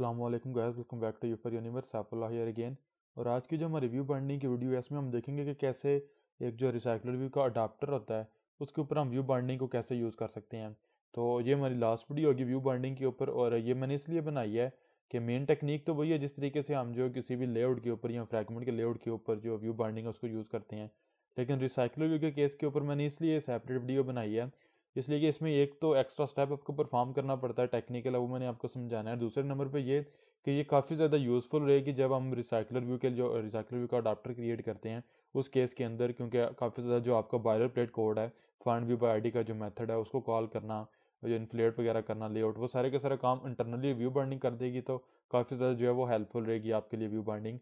अल्लाम guys welcome back to यूफर universe here again और आज की जो हमारी रिव्यू बाइंडिंग की वीडियो है इसमें हम देखेंगे कि कैसे एक जो रिसाइकलर व्यू का अडाप्टर होता है उसके ऊपर हम व्यू बाइंडिंग को कैसे यूज़ कर सकते हैं तो ये हमारी लास्ट वीडियो होगी व्यू बाइंडिंग के ऊपर और ये मैंने इसलिए बनाई है कि मेन टेक्निक तो वही है जिस तरीके से हम जो किसी भी लेआउट के ऊपर या फ्रैगमेंट के लेआउट के ऊपर जो व्यू बाइंडिंग है उसको यूज़ करते हैं लेकिन रिसाइकलर व्यू के केस के ऊपर मैंने इसलिए सेपरेट वीडियो बनाई है इसलिए कि इसमें एक तो एक्स्ट्रा स्टेप आपको परफॉर्म करना पड़ता है टेक्निकल वो मैंने आपको समझाना है दूसरे नंबर पर ये कि ये काफ़ी ज़्यादा यूज़फुल रहेगी जब हम रिसाइकलर व्यू के जो रिसाइकलर व्यू का अडाप्टर क्रिएट करते हैं उस केस के अंदर क्योंकि काफ़ी ज़्यादा जो आपका बायलर प्लेट कोड है फंड व्यू बाई आई का जो मेथड है उसको कॉल करना जो इन्फ्लेट वगैरह करना लेआउट वो सारे के सारे काम इंटरनली व्यू बाइंडिंग कर देगी तो काफ़ी ज़्यादा जो है वो हेल्पफुल रहेगी आपके लिए व्यू बाइंडिंग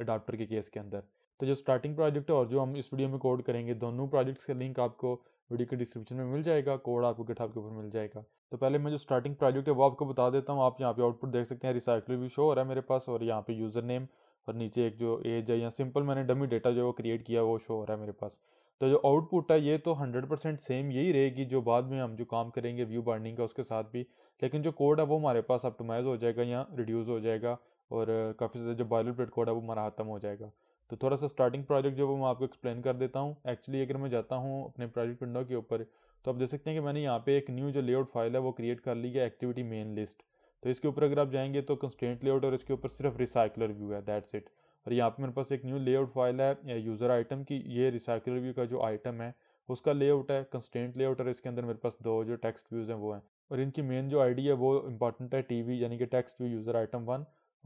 अडाप्टर के केस के अंदर तो जो स्टार्टिंग प्रोजेक्ट है और जो हम इस वीडियो में कोड करेंगे दोनों प्रोजेक्ट्स के लिंक आपको वीडियो के डिस्क्रिप्शन में मिल जाएगा कोड आपको गिटहब के ऊपर मिल जाएगा तो पहले मैं जो स्टार्टिंग प्रोजेक्ट है वो आपको बता देता हूँ आप यहाँ पे आउटपुट देख सकते हैं रिसाइकल भी शो हो रहा है मेरे पास और यहाँ पे यूज़र नेम और नीचे एक जो एज है या सिंपल मैंने डमी डेटा जो वो क्रिएट किया वो शो हो रहा है मेरे पास तो जो आउटपुट है ये तो हंड्रेड परसेंट सेम यही रहेगी जो बाद में हम जो काम करेंगे व्यू बाइंडिंग का उसके साथ भी लेकिन जो कोड है वो हमारे पास अपटोमाइज हो जाएगा या रिड्यूज़ हो जाएगा और काफ़ी ज़्यादा जो बायलर प्लेट कोड है वो हमारा ख़त्म हो जाएगा तो थोड़ा सा स्टार्टिंग प्रोजेक्ट जो वो मैं आपको एक्सप्लेन कर देता हूँ एक्चुअली अगर मैं जाता हूँ अपने प्रोजेक्ट विंडो के ऊपर तो आप देख सकते हैं कि मैंने यहाँ पे एक न्यू जो लेआउट फाइल है वो क्रिएट कर ली है एक्टिविटी मेन लिस्ट तो इसके ऊपर अगर आप जाएंगे तो कंस्टेंट लेआउट और इसके ऊपर सिर्फ रिसाइकलर व्यू है दैट्स इट और यहाँ पे मेरे पास एक न्यू लेआउट फाइल है यूज़र आइटम की ये रिसाइकलर व्यू का जो आइटम है उसका लेआउट है कंस्टेंट लेआउट और इसके अंदर मेरे पास दो जो टेक्स्ट व्यूज़ हैं वो हैं और इनकी मेन जो आईडी है वो इंपॉर्टेंट है टीवी यानी कि text view user item one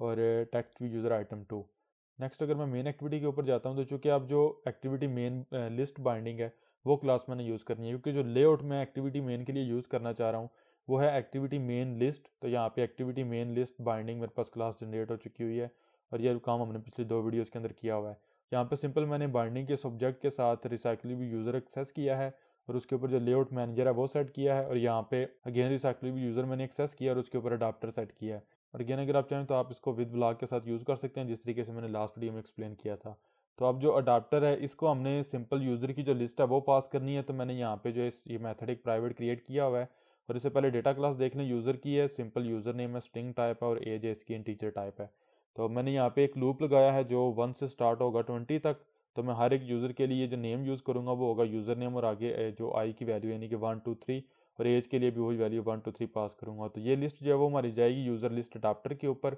और text view user item two next अगर मैं मेन एक्टिविटी के ऊपर जाता हूँ तो चूँकि आप जो एक्टिविटी मेन लिस्ट बाइंडिंग है वो क्लास मैंने यूज़ करनी है क्योंकि जो लेआउट मैं एक्टिविटी मेन के लिए यूज़ करना चाह रहा हूँ वो है एक्टिविटी मेन लिस्ट तो यहाँ पे एक्टिविटी मेन लिस्ट बाइंडिंग मेरे पास क्लास जनरेट हो चुकी हुई है और यह काम हमने पिछले दो वीडियोज़ के अंदर किया हुआ है यहाँ पे सिंपल मैंने बाइंडिंग के सब्जेक्ट के साथ भी यूज़र एक्सेस किया है और उसके ऊपर जो लेआउट मैनेजर है वो सेट किया है और यहाँ पे अगेन भी यूज़र मैंने एक्सेस किया और उसके ऊपर अडाप्टर सेट किया है और अगेन अगर आप चाहें तो आप इसको विद ब्लॉक के साथ यूज़ कर सकते हैं जिस तरीके से मैंने लास्ट वीडियो में एक्सप्लेन किया था तो अब जो अडाप्टर है इसको हमने सिंपल यूज़र की जो लिस्ट है वो पास करनी है तो मैंने यहाँ पे जो इस ये मेथड एक प्राइवेट क्रिएट किया हुआ है और इससे पहले डेटा क्लास देख लें यूज़र की है सिंपल यूज़र नेम है स्ट्रिंग टाइप है और एज है इसकी टीचर टाइप है तो मैंने यहाँ पे एक लूप लगाया है जो वन से स्टार्ट होगा ट्वेंटी तक तो मैं हर एक यूज़र के लिए जो नेम यूज़ करूँगा वो होगा यूज़र नेम और आगे जो आई की वैल्यू यानी कि वन टू थ्री और एज के लिए भी वही value one two three pass करूँगा तो ये लिस्ट जो है वो हमारी जाएगी यूज़र लिस्ट अडाप्टर के ऊपर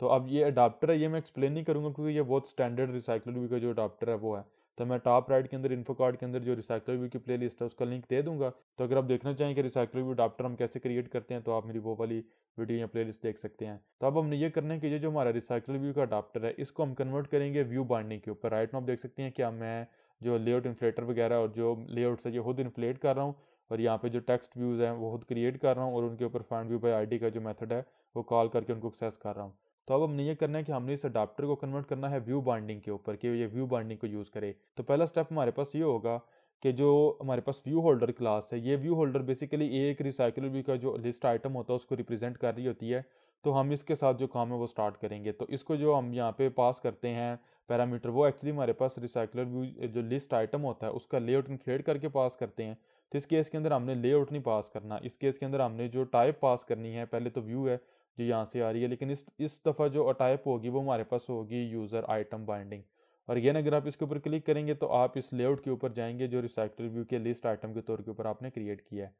तो अब ये अडाप्टर है ये मैं एक्सप्लेन नहीं करूँगा क्योंकि ये बहुत स्टैंडर्ड रिसाइकल व्यू का जो अडाप्टर है वो है तो मैं टॉप राइट के अंदर इन्फो कार्ड के अंदर जो रिसाइकल व्यू की प्ले लिस्ट है उसका लिंक दे दूँगा तो अगर आप देखना चाहें कि रिसाइकल व्यू अडाप्टर हम कैसे क्रिएट करते हैं तो आप मेरी वो वाली वीडियो या प्ले लिस्ट देख सकते हैं तो अब हमने ये करना है कि ये जो हमारा रिसाइकल व्यू का अडाप्टर है इसको हम कन्वर्ट करेंगे व्यू बाइंडिंग के ऊपर राइट में आप देख सकते हैं कि मैं जो लेआउट इन्फ्लेटर वगैरह और जो लेआउट्स है ये खुद इन्फ्लेट कर रहा हूँ और यहाँ पे जो टेक्स्ट व्यूज़ हैं वो खुद क्रिएट कर रहा हूँ और उनके ऊपर फाइंड व्यू बाई आई का जो मेथड है वो कॉल करके उनको एक्सेस कर रहा हूँ तो अब हमने ये करना है कि हमने इस अडाप्टर को कन्वर्ट करना है व्यू बाइंडिंग के ऊपर कि ये व्यू बाइंडिंग को यूज़ करे तो पहला स्टेप हमारे पास ये होगा कि जो हमारे पास व्यू होल्डर क्लास है ये व्यू होल्डर बेसिकली एक रिसाइकल व्यू का जो लिस्ट आइटम होता है उसको रिप्रेजेंट कर रही होती है तो हम इसके साथ जो काम है वो स्टार्ट करेंगे तो इसको जो हम यहाँ पे पास करते हैं पैरामीटर वो एक्चुअली हमारे पास रिसाइकलर व्यू जो लिस्ट आइटम होता है उसका लेआउट इन्फ्लेट करके पास करते हैं तो इस केस के अंदर हमने लेआउट नहीं पास करना इस केस के अंदर हमने जो टाइप पास करनी है पहले तो व्यू है जो यहाँ से आ रही है लेकिन इस इस दफ़ा जो टाइप होगी वो हमारे पास होगी यूज़र आइटम बाइंडिंग और ये अगर आप इसके ऊपर क्लिक करेंगे तो आप इस लेआउट के ऊपर जाएंगे जो रिसाइकल व्यू के लिस्ट आइटम के तौर के ऊपर आपने क्रिएट किया है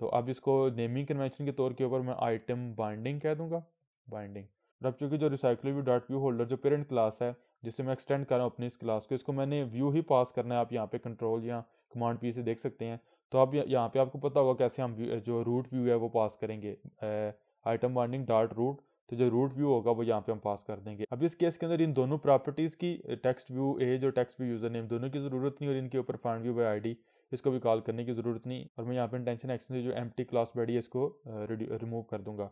तो अब इसको नेमिंग कन्वेंशन के तौर के ऊपर मैं आइटम बाइंडिंग कह दूंगा बाइंडिंग और अब चूँकि जो recycle view dot view holder जो पेरेंट क्लास है जिसे मैं एक्सटेंड कर रहा हूँ अपनी इस क्लास को इसको मैंने व्यू ही पास करना है आप यहाँ पे कंट्रोल या कमांड पी से देख सकते हैं तो अब यहाँ पे आपको पता होगा कैसे हम जो रूट व्यू है वो पास करेंगे आइटम वार्निंग डार्ट रूट तो जो रूट व्यू होगा वो यहाँ पे हम पास कर देंगे अब इस केस के अंदर इन दोनों प्रॉपर्टीज़ की टेक्स्ट व्यू एज और टेक्स्ट व्यू यूज़र नेम दोनों की ज़रूरत नहीं और इनके ऊपर फाइंड व्यू बाई आई इसको भी कॉल करने की ज़रूरत नहीं और मैं यहाँ पे इंटेंशन एक्शन से जो एम क्लास बैडी है इसको रिमूव कर दूँगा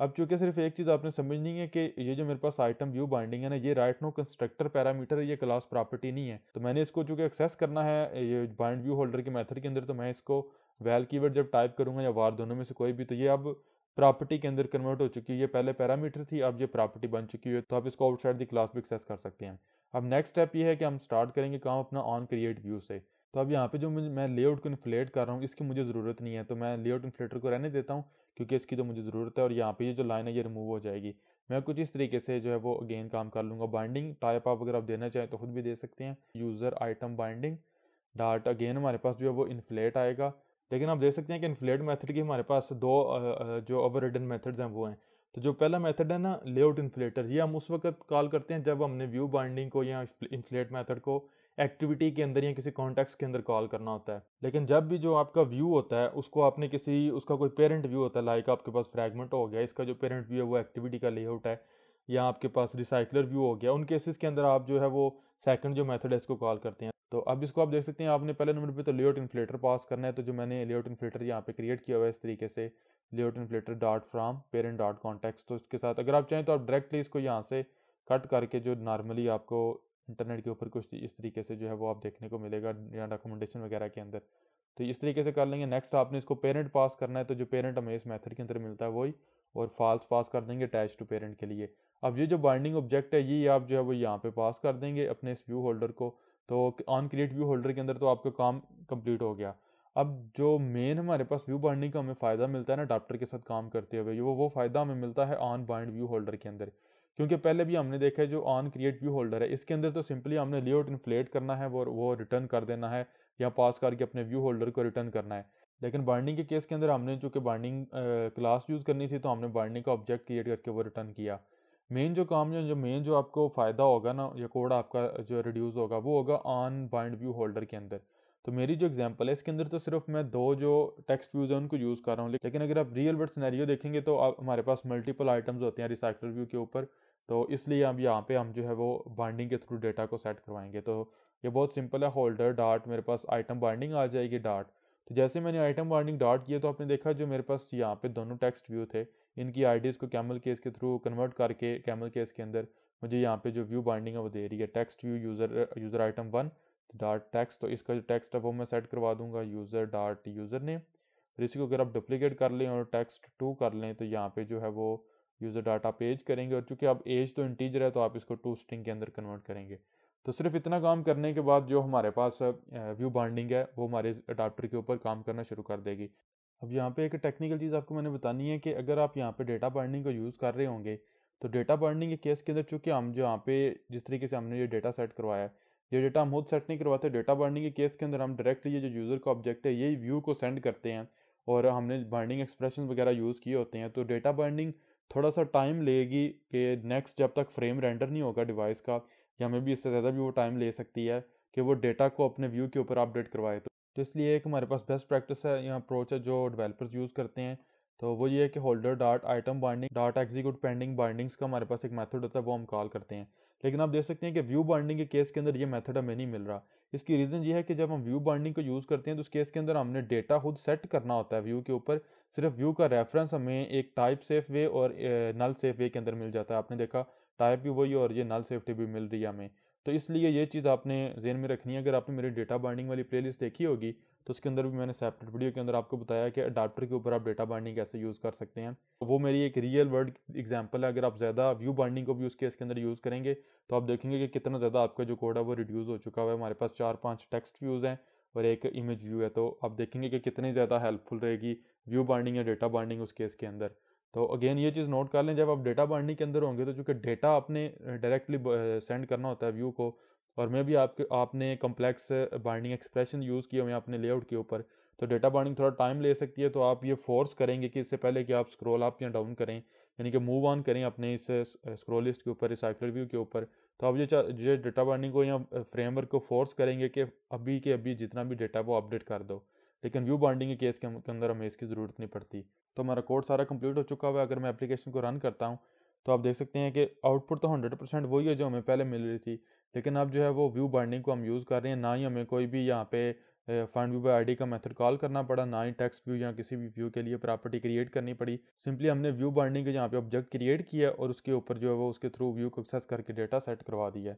अब चूंकि सिर्फ एक चीज़ आपने समझनी है कि ये जो मेरे पास आइटम व्यू बाइंडिंग है ना ये राइट नो कंस्ट्रक्टर पैरामीटर है ये क्लास प्रॉपर्टी नहीं है तो मैंने इसको चूंकि एक्सेस करना है ये बाइंड व्यू होल्डर के मेथड के अंदर तो मैं इसको वैल कीवर्ड जब टाइप करूँगा या वार दोनों में से कोई भी तो ये अब प्रॉपर्टी के अंदर कन्वर्ट हो चुकी है ये पहले पैरामीटर थी अब ये प्रॉपर्टी बन चुकी है तो आप इसको आउटसाइड दी क्लास भी एक्सेस कर सकते हैं अब नेक्स्ट स्टेप ये है कि हम स्टार्ट करेंगे काम अपना ऑन क्रिएट व्यू से तो अब यहाँ पे जो मैं लेआउट को इन्फ्लेट कर रहा हूँ इसकी मुझे ज़रूरत नहीं है तो मैं लेआउट इन्फ्लेटर को रहने देता हूँ क्योंकि इसकी जो तो मुझे ज़रूरत है और यहाँ पे ये जो लाइन है ये रिमूव हो जाएगी मैं कुछ इस तरीके से जो है वो अगेन काम कर लूँगा बाइंडिंग टाइप आप अगर आप देना चाहें तो खुद भी दे सकते हैं user item binding dot again हमारे पास जो है वो इन्फ्लेट आएगा लेकिन आप देख सकते हैं कि इन्फ्लेट मेथड की हमारे पास दो जो ओवर रिटन मैथड्स हैं वो हैं तो जो पहला मेथड है ना लेआउट इन्फ्लेटर ये हम उस वक्त कॉल करते हैं जब हमने व्यू बाइंडिंग को या इन्फ्लेट मेथड को एक्टिविटी के अंदर या किसी कॉन्टेक्स्ट के अंदर कॉल करना होता है लेकिन जब भी जो आपका व्यू होता है उसको आपने किसी उसका कोई पेरेंट व्यू होता है लाइक आपके पास फ्रैगमेंट हो गया इसका जो पेरेंट व्यू है वो एक्टिविटी का लेआउट है या आपके पास रिसाइकलर व्यू हो गया उन केसेस के अंदर आप जो है वो सेकंड जो मेथड है इसको कॉल करते हैं तो अब इसको आप देख सकते हैं आपने पहले नंबर पे तो लेआउट इन्फ्लेटर पास करना है तो जो मैंने लेआउट इन्फ्लेटर यहाँ पे क्रिएट किया हुआ है इस तरीके से layout inflater dot from parent dot context तो इसके साथ अगर आप चाहें तो आप डायरेक्टली इसको यहाँ से कट करके जो नॉर्मली आपको इंटरनेट के ऊपर कुछ इस तरीके से जो है वो आप देखने को मिलेगा या डॉक्यूमेंटेशन वगैरह के अंदर तो इस तरीके से कर लेंगे नेक्स्ट आपने इसको पेरेंट पास करना है तो जो पेरेंट हमें इस मेथड के अंदर मिलता है वही और फॉल्स पास कर देंगे अटैच टू पेरेंट के लिए अब ये जो बाइंडिंग ऑब्जेक्ट है ये आप जो है वो यहाँ पे पास कर देंगे अपने इस व्यू होल्डर को तो ऑन क्रिएट व्यू होल्डर के अंदर तो आपका काम कंप्लीट हो गया अब जो मेन हमारे पास व्यू बाइंडिंग का हमें फ़ायदा मिलता है ना अडाप्टर के साथ काम करते हुए वो वो फ़ायदा हमें मिलता है ऑन बाइंड व्यू होल्डर के अंदर क्योंकि पहले भी हमने देखा है जो ऑन क्रिएट व्यू होल्डर है इसके अंदर तो सिंपली हमने लेआउट इन्फ्लेट करना है वो वो रिटर्न कर देना है या पास करके अपने व्यू होल्डर को रिटर्न करना है लेकिन बाइंडिंग के केस के अंदर हमने चूँकि बाइंडिंग क्लास यूज़ करनी थी तो हमने बाइंडिंग का ऑब्जेक्ट क्रिएट करके वो रिटर्न किया मेन जो काम जो मेन जो आपको फ़ायदा होगा ना या कोड आपका जो रिड्यूस होगा वो होगा ऑन बाइंड व्यू होल्डर के अंदर तो मेरी जो एग्जांपल है इसके अंदर तो सिर्फ मैं दो जो टेक्स्ट व्यूज़ हैं उनको यूज़ कर रहा हूँ लेकिन अगर आप रियल वर्ड सिनेरियो देखेंगे तो आप हमारे पास मल्टीपल आइटम्स होते हैं रिसाइकल व्यू के ऊपर तो इसलिए हम यहाँ पे हम जो है वो बाइंडिंग के थ्रू डेटा को सेट करवाएंगे तो ये बहुत सिंपल है होल्डर डाट मेरे पास आइटम बाइंडिंग आ जाएगी डार्ट तो जैसे मैंने आइटम बाइंडिंग डार्ट किया तो आपने देखा जो मेरे पास यहाँ पे दोनों टेक्स्ट व्यू थे इनकी आईडीज़ को कैमल केस के थ्रू कन्वर्ट करके कैमल केस के अंदर मुझे यहाँ पे जो व्यू बाइंडिंग है वो दे रही है text view user user item one dot text तो इसका जो टेक्स्ट है वो मैं सेट करवा दूंगा यूज़र डाट यूज़र नेम फिर इसी को अगर आप डुप्लीकेट कर लें और टेक्स्ट टू कर लें तो यहाँ पे जो है वो यूज़र डाटा आप एज करेंगे और चूंकि आप एज तो इंटीजर है तो आप इसको टू स्ट्रिंग के अंदर कन्वर्ट करेंगे तो सिर्फ इतना काम करने के बाद जो हमारे पास व्यू बाइंडिंग है वो हमारे अडाप्टर के ऊपर काम करना शुरू कर देगी अब यहाँ पे एक टेक्निकल चीज़ आपको मैंने बतानी है कि अगर आप यहाँ पे डेटा बाइंडिंग को यूज़ कर रहे होंगे तो डेटा बाइंडिंग के केस के अंदर चूँकि हम जो यहाँ पे जिस तरीके से हमने ये डेटा सेट करवाया है ये डेटा हम खुद सेट नहीं करवाते डेटा बर्निंग के केस के अंदर हम डायरेक्टली ये जो यूज़र का ऑब्जेक्ट है यही व्यू को सेंड करते हैं और हमने बर्निंग एक्सप्रेशन वगैरह यूज़ किए होते हैं तो डेटा बर्निंग थोड़ा सा टाइम लेगी कि नेक्स्ट जब तक फ्रेम रेंडर नहीं होगा डिवाइस का या मे भी इससे ज़्यादा भी वो टाइम ले सकती है कि वो डेटा को अपने व्यू के ऊपर अपडेट करवाए तो इसलिए एक हमारे पास बेस्ट प्रैक्टिस है या अप्रोच है जो डेवलपर्स यूज़ करते हैं तो वो ये है कि holder dot item binding dot execute pending bindings का हमारे पास एक मेथड होता है वो हम कॉल करते हैं लेकिन आप देख सकते हैं कि व्यू बाइंडिंग के केस के अंदर ये मेथड हमें नहीं मिल रहा इसकी रीज़न ये है कि जब हम व्यू बाइंडिंग को यूज़ करते हैं तो उस केस के अंदर हमने डेटा खुद सेट करना होता है व्यू के ऊपर सिर्फ व्यू का रेफरेंस हमें एक टाइप सेफ वे और नल सेफ वे के अंदर मिल जाता है आपने देखा टाइप भी वही और ये नल सेफ्टी भी मिल रही है हमें तो इसलिए ये चीज़ आपने जेन में रखनी है अगर आपने मेरी डेटा बाइंडिंग वाली प्ले देखी होगी तो उसके अंदर भी मैंने सेपरेट वीडियो के अंदर आपको बताया कि अडाप्टर के ऊपर आप डेटा बाइंडिंग कैसे यूज़ कर सकते हैं तो वो मेरी एक रियल वर्ल्ड एग्जाम्पल है अगर आप ज़्यादा व्यू बाइंडिंग को भी उसके इसके अंदर यूज़ करेंगे तो आप देखेंगे कि कितना ज़्यादा आपका जो कोड है वो रिड्यूज़ हो चुका हुआ है हमारे पास चार पाँच टेक्स्ट व्यूज़ हैं और एक इमेज व्यू है तो आप देखेंगे कि कितनी ज़्यादा हेल्पफुल रहेगी व्यू बाइंडिंग या डेटा बाइंडिंग उस केस के अंदर तो अगेन ये चीज़ नोट कर लें जब आप डेटा बाइंडिंग के अंदर होंगे तो चूँकि डेटा आपने डायरेक्टली सेंड करना होता है व्यू को और मैं भी आपके आपने कम्प्लेक्स बाइंडिंग एक्सप्रेशन यूज़ किए हुए अपने लेआउट के ऊपर तो डेटा बाइंडिंग थोड़ा टाइम ले सकती है तो आप ये फोर्स करेंगे कि इससे पहले कि आप स्क्रोल अप या डाउन करें यानी कि मूव ऑन करें अपने इस स्क्रोलिस्ट लिस्ट के ऊपर रिसाइकल व्यू के ऊपर तो आप ये ये डेटा बाइंडिंग को या फ्रेमवर्क को फोर्स करेंगे कि अभी के अभी जितना भी डेटा वो अपडेट कर दो लेकिन व्यू बाइंडिंग के केस के अंदर हमें इसकी ज़रूरत नहीं पड़ती तो हमारा कोड सारा कंप्लीट हो चुका हुआ अगर मैं एप्लीकेशन को रन करता हूँ तो आप देख सकते हैं कि आउटपुट तो हंड्रेड परसेंट वही है जो हमें पहले मिल रही थी लेकिन अब जो है वो व्यू बाइंडिंग को हम यूज़ कर रहे हैं ना ही हमें कोई भी यहाँ पे फंड व्यू बाई आई का मेथड कॉल करना पड़ा ना ही टेक्स्ट व्यू या किसी भी व्यू के लिए प्रॉपर्टी क्रिएट करनी पड़ी सिंपली हमने व्यू बाइंडिंग के यहाँ पे ऑब्जेक्ट क्रिएट किया और उसके ऊपर जो है वो उसके थ्रू व्यू को एक्सेस करके डेटा सेट करवा दिया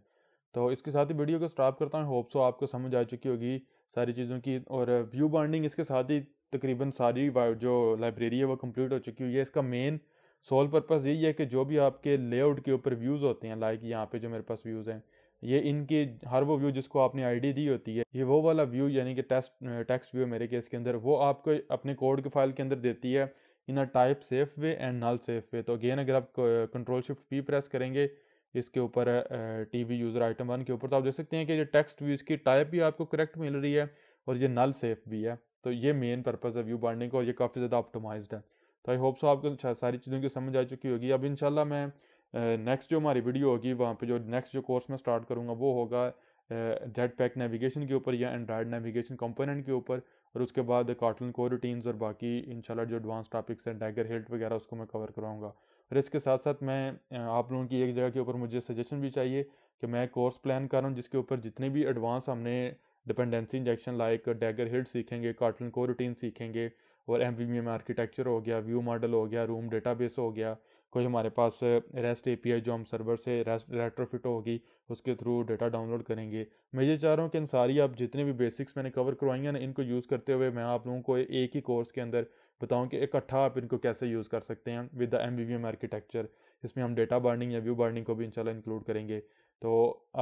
तो इसके साथ ही वीडियो को स्टॉप करता हूँ होप सो आपको समझ आ चुकी होगी सारी चीज़ों की और व्यू बाइंडिंग इसके साथ ही तकरीबन सारी जो लाइब्रेरी है वो कम्प्लीट हो चुकी हुई है इसका मेन सोल पर्पज़ यही है कि जो भी आपके लेआउट के ऊपर व्यूज़ होते हैं लाइक यहाँ पे जो मेरे पास व्यूज़ हैं ये इनके हर वो व्यू जिसको आपने आईडी दी होती है ये वो वाला व्यू यानी कि टेस्ट टेक्स्ट व्यू मेरे केस के अंदर वो आपको अपने कोड के फाइल के अंदर देती है in a type safe way and null safe way तो अगेन अगर आप कंट्रोल शिफ्ट पी प्रेस करेंगे इसके ऊपर टीवी यूज़र आइटम वन के ऊपर तो आप देख सकते हैं कि ये टेक्स्ट व्यू इसकी टाइप भी आपको करेक्ट मिल रही है और ये नल सेफ भी है तो ये मेन पर्पज़ है व्यू बांटने का और ये काफ़ी ज़्यादा ऑप्टोमाइज्ड है तो आई होप सो आपको सारी चीज़ों की समझ आ चुकी होगी अब इंशाल्लाह मैं नेक्स्ट जो हमारी वीडियो होगी वहाँ पे जो नेक्स्ट जो कोर्स मैं स्टार्ट करूँगा वो होगा जेट पैक नेविगेशन के ऊपर या एंड्राइड नेविगेशन कंपोनेंट के ऊपर और उसके बाद कार्टन को रूटीन्स और बाकी इंशाल्लाह जो एडवांस टॉपिक्स हैं डैगर हिल्ट वगैरह उसको मैं कवर कराऊँगा और इसके साथ साथ मैं आप लोगों की एक जगह के ऊपर मुझे सजेशन भी चाहिए कि मैं कोर्स प्लान कर रहा हूँ जिसके ऊपर जितने भी एडवांस हमने dependency injection like dagger hilt सीखेंगे कार्टन को रूटीन सीखेंगे और एम वी एम आर्किटेक्चर हो गया व्यू मॉडल हो गया रूम डेटाबेस हो गया कोई हमारे पास रेस्ट ए जो हम सर्वर से रेस्ट रेट्रोफिट होगी उसके थ्रू डेटा डाउनलोड करेंगे मैं ये चाह रहा हूँ कि इन सारी आप जितने भी बेसिक्स मैंने कवर करवाई हैं ना इनको यूज़ करते हुए मैं आप लोगों को एक ही कोर्स के अंदर बताऊँ कि इकट्ठा आप इनको कैसे यूज़ कर सकते हैं with the M V V M architecture इसमें हम डेटा बर्निंग या व्यू बर्निंग को भी इनशाला इंक्लूड करेंगे तो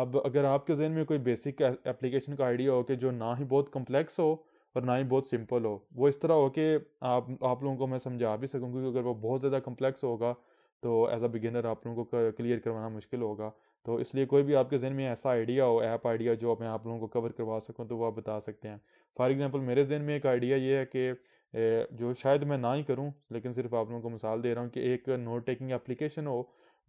अब अगर आपके जहन में कोई बेसिक एप्लीकेशन का आइडिया हो कि जो ना ही बहुत कम्प्लेक्स हो और ना ही बहुत सिंपल हो वो इस तरह हो कि आप आप लोगों को मैं समझा भी सकूँगी क्योंकि अगर वो बहुत ज़्यादा कम्प्लेक्स होगा तो एज अ बिगिनर आप लोगों को क्लियर करवाना मुश्किल होगा तो इसलिए कोई भी आपके जहन में ऐसा आइडिया हो ऐप आइडिया जो मैं आप लोगों को कवर करवा सकूँ तो वो आप बता सकते हैं फॉर एग्ज़ाम्पल मेरे जहन में एक आइडिया ये है कि जो शायद मैं ना ही करूँ लेकिन सिर्फ आप लोगों को मिसाल दे रहा हूँ कि एक नोट टेकिंग एप्लीकेशन हो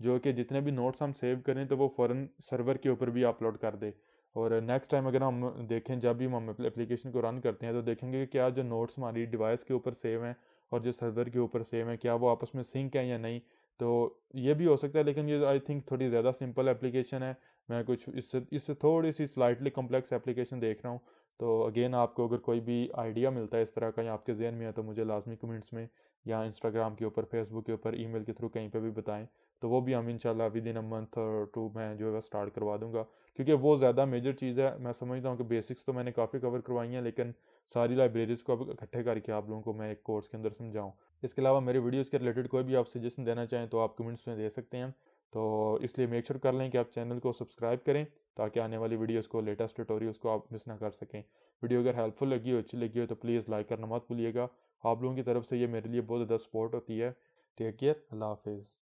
जो कि जितने भी नोट्स हम सेव करें तो वो फ़ौरन सर्वर के ऊपर भी अपलोड कर दे और नेक्स्ट टाइम अगर हम देखें जब भी हम एप्लीकेशन को रन करते हैं तो देखेंगे कि क्या जो नोट्स हमारी डिवाइस के ऊपर सेव हैं और जो सर्वर के ऊपर सेव हैं क्या वो आपस में सिंक हैं या नहीं तो ये भी हो सकता है लेकिन ये आई थिंक थोड़ी ज़्यादा सिंपल एप्लीकेशन है मैं कुछ इससे इससे थोड़ी सी स्लाइटली कम्प्लेक्स एप्लीकेशन देख रहा हूँ तो अगेन आपको अगर कोई भी आइडिया मिलता है इस तरह का या आपके जहन में है तो मुझे लाजमी कमेंट्स में या इंस्टाग्राम के ऊपर फेसबुक के ऊपर ई के थ्रू कहीं पर भी बताएं तो वो भी हम शाला विद इन अ मंथ और टू मैं जो है स्टार्ट करवा दूंगा क्योंकि वो ज़्यादा मेजर चीज़ है मैं समझता हूँ कि बेसिक्स तो मैंने काफ़ी कवर करवाई हैं लेकिन सारी लाइब्रेरीज़ को अब इकट्ठे करके आप लोगों को मैं एक कोर्स के अंदर समझाऊँ इसके अलावा मेरे वीडियोज़ के रिलेटेड कोई भी आप सजेशन देना चाहें तो आप कमेंट्स में दे सकते हैं तो इसलिए मेक श्योर कर लें कि आप चैनल को सब्सक्राइब करें ताकि आने वाली वीडियोस को लेटेस्ट ट्यूटोरियल्स को आप मिस ना कर सकें वीडियो अगर हेल्पफुल लगी हो अच्छी लगी हो तो प्लीज़ लाइक करना मत भूलिएगा आप लोगों की तरफ से ये मेरे लिए बहुत ज़्यादा सपोर्ट होती है टेक केयर अल्लाह हाफिज़